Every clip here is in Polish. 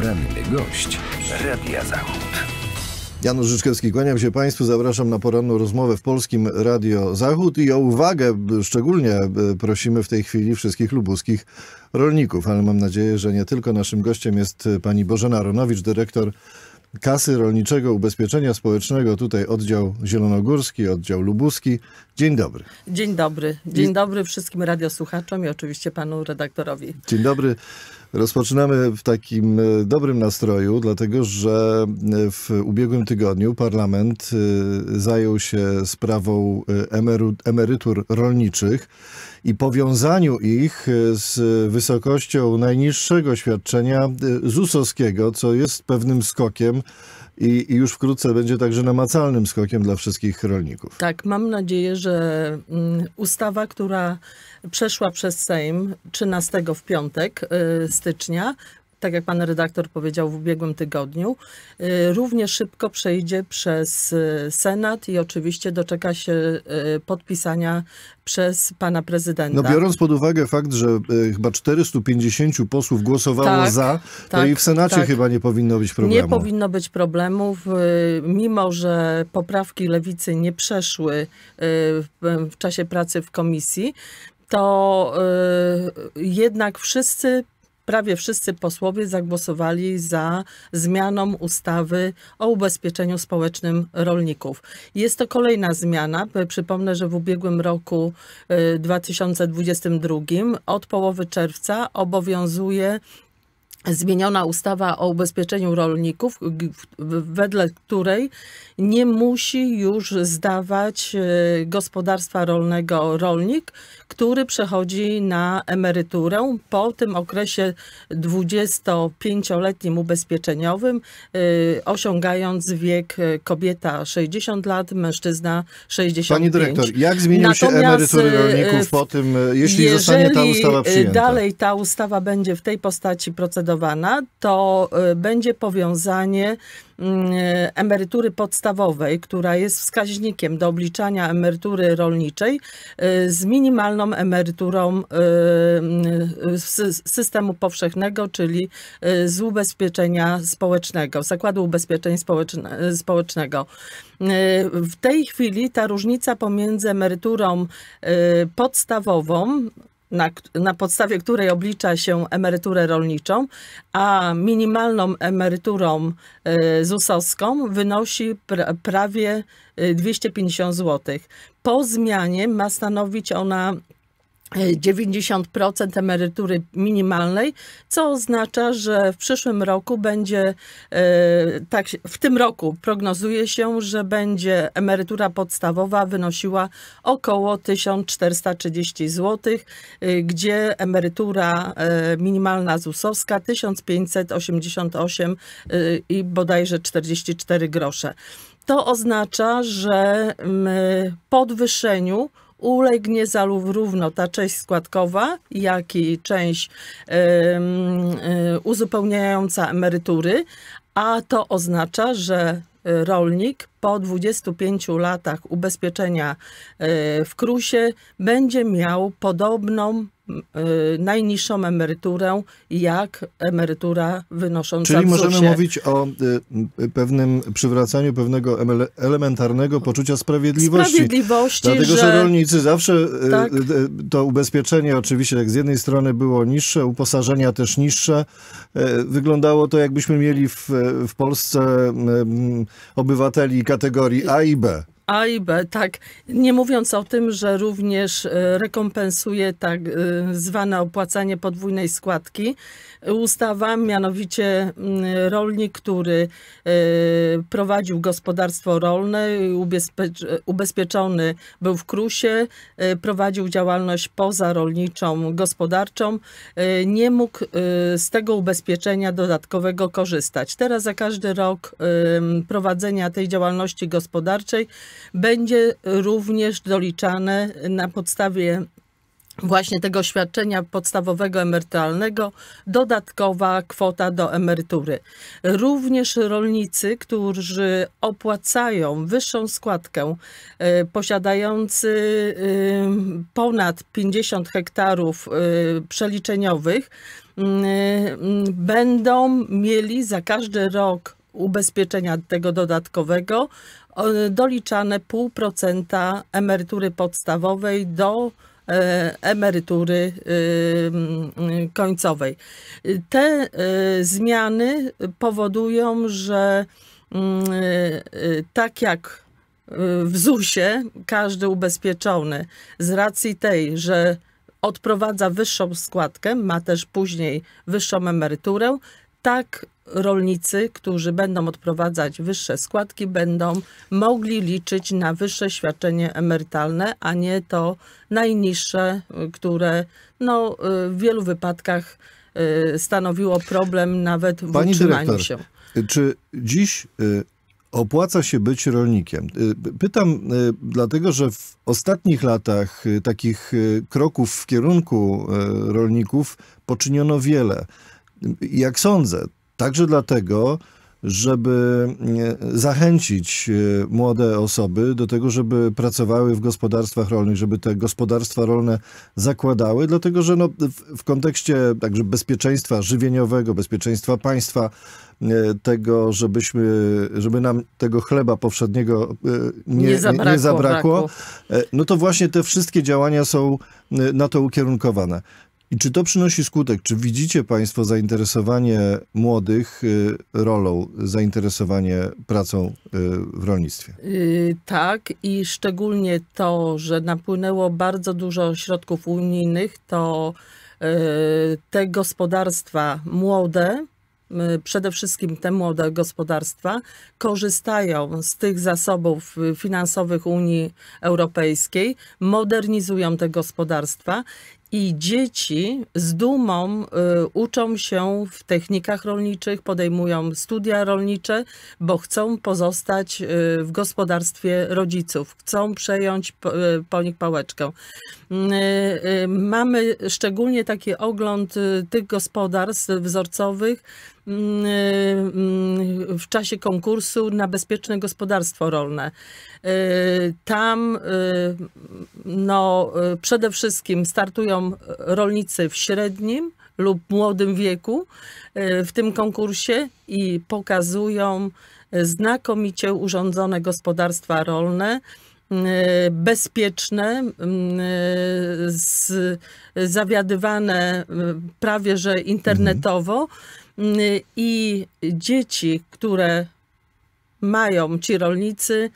Poranny gość Radia Zachód. Janusz Rzyczkowski, kłaniam się Państwu, zapraszam na poranną rozmowę w Polskim Radio Zachód i o uwagę szczególnie e, prosimy w tej chwili wszystkich lubuskich rolników, ale mam nadzieję, że nie tylko naszym gościem jest e, pani Bożena Ronowicz, dyrektor Kasy Rolniczego Ubezpieczenia Społecznego, tutaj oddział zielonogórski, oddział lubuski. Dzień dobry. Dzień dobry. Dzień dobry wszystkim radiosłuchaczom i oczywiście panu redaktorowi. Dzień dobry. Rozpoczynamy w takim e, dobrym nastroju, dlatego że e, w ubiegłym tygodniu parlament e, zajął się sprawą emerytur rolniczych i powiązaniu ich e, z wysokością najniższego świadczenia e, ZUS-owskiego, co jest pewnym skokiem i, już wkrótce będzie także namacalnym skokiem dla wszystkich rolników. Tak, mam nadzieję, że mm, ustawa, która przeszła przez Sejm 13 w piątek e, stycznia, tak jak pan redaktor powiedział w ubiegłym tygodniu, y, równie szybko przejdzie przez y, Senat i oczywiście doczeka się y, podpisania przez pana prezydenta. No biorąc pod uwagę fakt, że chyba 450 posłów głosowało tak, za, to tak, i w Senacie tak. chyba nie powinno być problemu. Nie powinno być problemów, mimo że poprawki lewicy nie przeszły w czasie pracy w komisji, to y, jednak wszyscy prawie wszyscy posłowie zagłosowali za zmianą ustawy o ubezpieczeniu społecznym rolników. Jest to kolejna zmiana. Przypomnę, że w ubiegłym roku 2022 y, od połowy czerwca obowiązuje zmieniona ustawa o ubezpieczeniu rolników, wedle której nie musi już zdawać e, gospodarstwa rolnego rolnik, który przechodzi na emeryturę po tym okresie 25-letnim ubezpieczeniowym, e, osiągając wiek e, kobieta 60 lat, mężczyzna 65. Pani dyrektor, jak zmienią się emerytury rolników po tym, jeśli jeżeli zostanie ta ustawa przyjęta? dalej ta ustawa będzie w tej postaci procedowana, zdecydowana, to y, będzie powiązanie y, emerytury podstawowej, która jest wskaźnikiem do obliczania emerytury rolniczej, y, z minimalną emeryturą systemu powszechnego, czyli z ubezpieczenia społecznego, z Zakładu Ubezpieczeń Społecznego. W tej chwili ta różnica pomiędzy emeryturą podstawową, na, na podstawie której oblicza się emeryturę rolniczą, a minimalną emeryturą e, ZUS-owską wynosi prawie 250 e, zł. Po zmianie ma stanowić ona 90% emerytury minimalnej, co oznacza, że w przyszłym roku będzie, e, tak, w tym roku prognozuje się, że będzie emerytura podstawowa wynosiła około 1430 zł, e, gdzie emerytura e, minimalna ZUS-owska 1588 i bodajże 44 grosze. To oznacza, że podwyższeniu ulegnie zarówno równo ta część składkowa, jak i część e, uzupełniająca emerytury, a to oznacza, że e, rolnik po 25 latach ubezpieczenia e, w krusie będzie miał podobną Y, najniższą emeryturę, jak emerytura wynosząca Czyli możemy mówić o y, y, pewnym przywracaniu pewnego elementarnego poczucia sprawiedliwości. Sprawiedliwości, Dlatego, że, że rolnicy zawsze tak. to ubezpieczenie oczywiście jak z jednej strony było niższe, uposażenia też niższe. Wyglądało to jakbyśmy mieli w, w Polsce mm, obywateli kategorii A i B. A i B, tak. Nie mówiąc o tym, że również e, rekompensuje tak e, zwane opłacanie podwójnej składki ustawa, mianowicie mm, rolnik, który e, prowadził gospodarstwo rolne, ubezpieczony był w KRUSie, prowadził działalność pozarolniczą, gospodarczą, nie mógł z tego ubezpieczenia dodatkowego korzystać. Teraz za każdy rok prowadzenia tej działalności gospodarczej będzie również doliczane na podstawie właśnie tego świadczenia podstawowego emerytalnego dodatkowa kwota do emerytury. Również rolnicy, którzy opłacają wyższą składkę, e, posiadający e, ponad 50 hektarów e, przeliczeniowych, mm, będą mieli za każdy rok ubezpieczenia tego dodatkowego doliczane 0,5% emerytury podstawowej do e, emerytury y, końcowej. Te y, zmiany powodują, że y, tak jak w ZUS-ie każdy ubezpieczony z racji tej, że odprowadza wyższą składkę, ma też później wyższą emeryturę, tak rolnicy, którzy będą odprowadzać wyższe składki, będą mogli liczyć na wyższe świadczenie emerytalne, a nie to najniższe, które no, w wielu wypadkach y, stanowiło problem nawet w Pani utrzymaniu dyrektor, się. Czy dziś y, opłaca się być rolnikiem? Y, pytam dlatego, że w ostatnich latach takich kroków w kierunku rolników poczyniono wiele jak sądzę, także dlatego, żeby e, zachęcić e, młode osoby do tego, żeby pracowały w gospodarstwach rolnych, żeby te gospodarstwa rolne zakładały, dlatego że no, w, kontekście także bezpieczeństwa żywieniowego, bezpieczeństwa państwa, e, tego, żebyśmy, żeby nam tego chleba powszedniego nie, nie zabrakło, nie zabrakło no to właśnie te wszystkie działania są na to ukierunkowane. I czy to przynosi skutek? Czy widzicie Państwo zainteresowanie młodych y, rolą, zainteresowanie pracą y, w rolnictwie? Y, tak, i szczególnie to, że napłynęło bardzo dużo środków unijnych, to te gospodarstwa młode, przede wszystkim te młode gospodarstwa korzystają z tych zasobów finansowych Unii Europejskiej, modernizują te gospodarstwa i dzieci z dumą y, uczą się w technikach rolniczych, podejmują studia rolnicze, bo chcą pozostać y, w gospodarstwie rodziców, chcą przejąć po y, nich pałeczkę. Mamy szczególnie taki ogląd tych gospodarstw wzorcowych, Mm, mm, w czasie konkursu na bezpieczne gospodarstwo rolne. Y, tam y, no, y, przede wszystkim startują rolnicy w średnim lub młodym wieku w tym konkursie i pokazują znakomicie urządzone gospodarstwa rolne. Y, bezpieczne, y, zawiadywane y, prawie że internetowo. I dzieci, które mają ci rolnicy,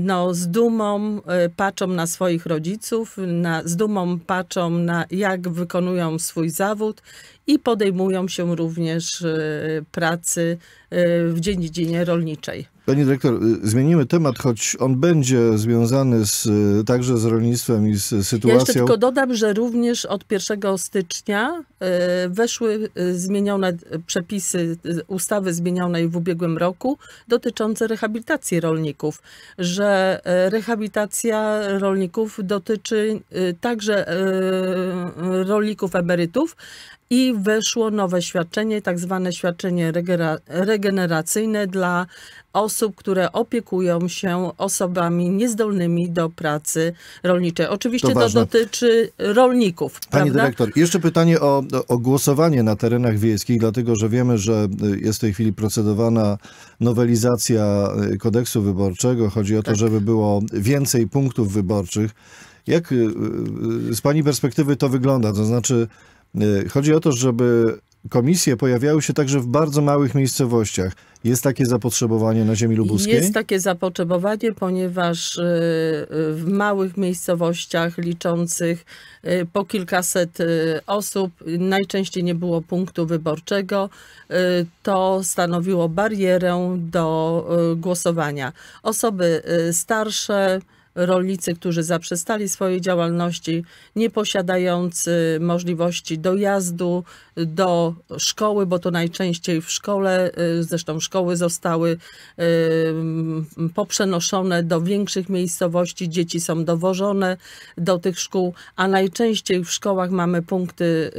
no, z dumą patrzą na swoich rodziców, na, z dumą patrzą na jak wykonują swój zawód i podejmują się również pracy w dziedzinie rolniczej. Panie dyrektor, y, zmienimy temat, choć on będzie związany z, y, także z rolnictwem i z sytuacją. Ja jeszcze tylko dodam, że również od 1 stycznia y, weszły zmienione przepisy ustawy zmienionej w ubiegłym roku dotyczące rehabilitacji rolników, że rehabilitacja rolników dotyczy także rolników emerytów, i weszło nowe świadczenie, tak zwane świadczenie regeneracyjne dla osób, które opiekują się osobami niezdolnymi do pracy rolniczej. Oczywiście to, to dotyczy rolników. Pani prawda? dyrektor, jeszcze pytanie o, o głosowanie na terenach wiejskich, dlatego że wiemy, że jest w tej chwili procedowana nowelizacja y, kodeksu wyborczego. Chodzi o to, tak. żeby było więcej punktów wyborczych. Jak y, y, z Pani perspektywy to wygląda? To znaczy, Y, chodzi o to, żeby komisje pojawiały się także w bardzo małych miejscowościach. Jest takie zapotrzebowanie na ziemi lubuskiej? Jest takie zapotrzebowanie, ponieważ y, y, w małych miejscowościach liczących po kilkaset osób najczęściej nie było punktu wyborczego. To stanowiło barierę do głosowania. Osoby starsze, rolnicy, którzy zaprzestali swojej działalności, nie posiadający możliwości dojazdu do szkoły, bo to najczęściej w szkole, y, zresztą szkoły zostały y, poprzenoszone do większych miejscowości, dzieci są dowożone do tych szkół, a najczęściej w szkołach mamy punkty y,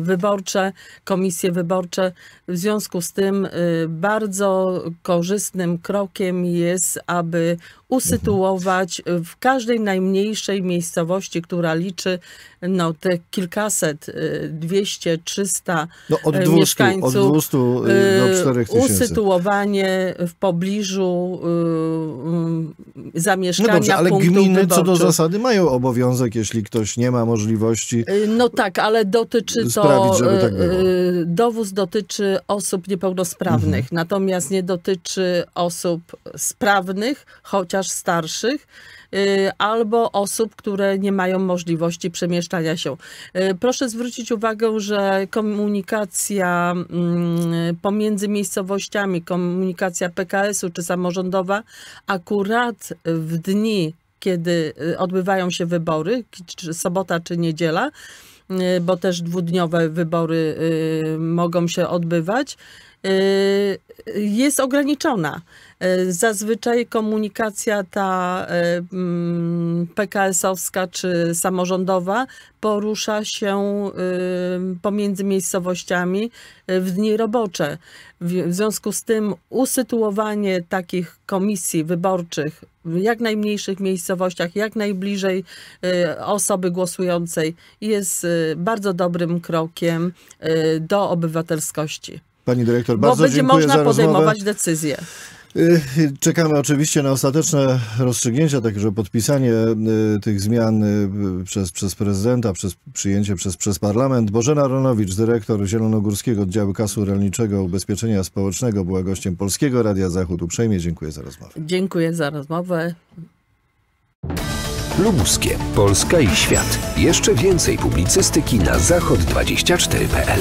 wyborcze, komisje wyborcze. W związku z tym bardzo korzystnym krokiem jest, aby usytuować w każdej najmniejszej miejscowości, która liczy no, te kilkaset, 200, y, 300 no, od 200, y, mieszkańców. Od 200 y, do 4 Usytuowanie w pobliżu y, zamieszkania no dobrze, ale gminy wyborczych. co do zasady mają obowiązek, jeśli ktoś nie ma możliwości. No tak, ale dotyczy sprawić, żeby tak było. dowóz dotyczy osób niepełnosprawnych, mhm. natomiast nie dotyczy osób sprawnych, chociaż starszych y, albo osób, które nie mają możliwości przemieszczania się. Y, proszę zwrócić uwagę, że komunikacja mm, pomiędzy miejscowościami, komunikacja PKS-u czy samorządowa akurat w dni kiedy y, odbywają się wybory, czy sobota czy niedziela, Y, bo też dwudniowe wybory y, mogą się odbywać, y, jest ograniczona. Zazwyczaj komunikacja ta mm, PKS-owska czy samorządowa porusza się pomiędzy miejscowościami w dni robocze. W związku z tym usytuowanie takich komisji wyborczych w jak najmniejszych miejscowościach, jak najbliżej y, osoby głosującej jest y, bardzo dobrym krokiem y, do obywatelskości. Pani dyrektor, bardzo Bo będzie dziękuję można podejmować rozmowę. decyzje. Y, czekamy oczywiście na ostateczne rozstrzygnięcia, także podpisanie y, tych zmian y, przez, przez prezydenta, przez przyjęcie przez, przez parlament. Bożena Ronowicz, dyrektor Zielonogórskiego Oddziału Kasu Rolniczego Ubezpieczenia Społecznego, była gościem Polskiego Radia Zachód. Uprzejmie dziękuję za rozmowę. Dziękuję za rozmowę. Lubuskie, Polska i świat. Jeszcze więcej publicystyki na zachod24.pl